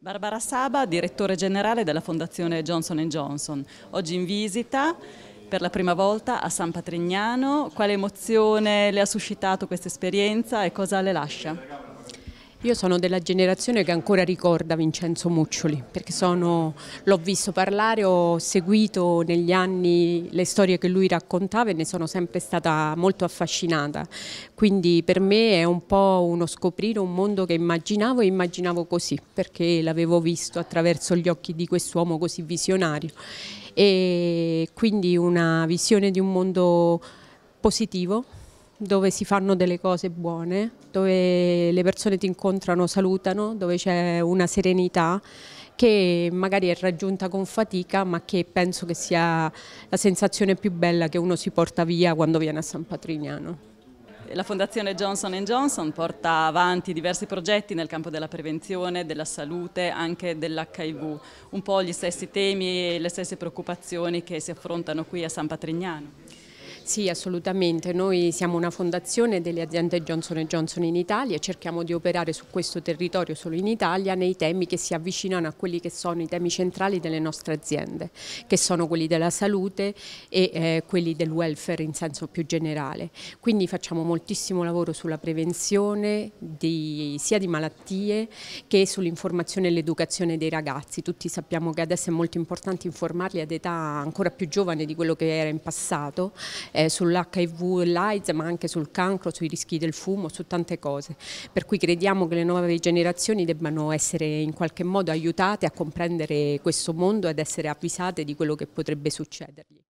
Barbara Saba, direttore generale della Fondazione Johnson Johnson, oggi in visita per la prima volta a San Patrignano. Quale emozione le ha suscitato questa esperienza e cosa le lascia? Io sono della generazione che ancora ricorda Vincenzo Muccioli, perché l'ho visto parlare, ho seguito negli anni le storie che lui raccontava e ne sono sempre stata molto affascinata. Quindi per me è un po' uno scoprire un mondo che immaginavo e immaginavo così, perché l'avevo visto attraverso gli occhi di quest'uomo così visionario. E quindi una visione di un mondo positivo, dove si fanno delle cose buone, dove le persone ti incontrano, salutano, dove c'è una serenità che magari è raggiunta con fatica ma che penso che sia la sensazione più bella che uno si porta via quando viene a San Patrignano. La Fondazione Johnson Johnson porta avanti diversi progetti nel campo della prevenzione, della salute, anche dell'HIV, un po' gli stessi temi e le stesse preoccupazioni che si affrontano qui a San Patrignano. Sì, assolutamente. Noi siamo una fondazione delle aziende Johnson Johnson in Italia e cerchiamo di operare su questo territorio solo in Italia nei temi che si avvicinano a quelli che sono i temi centrali delle nostre aziende, che sono quelli della salute e eh, quelli del welfare in senso più generale. Quindi facciamo moltissimo lavoro sulla prevenzione di, sia di malattie che sull'informazione e l'educazione dei ragazzi. Tutti sappiamo che adesso è molto importante informarli ad età ancora più giovane di quello che era in passato eh, sull'HIV e l'AIDS, ma anche sul cancro, sui rischi del fumo, su tante cose. Per cui crediamo che le nuove generazioni debbano essere in qualche modo aiutate a comprendere questo mondo ed essere avvisate di quello che potrebbe succedergli.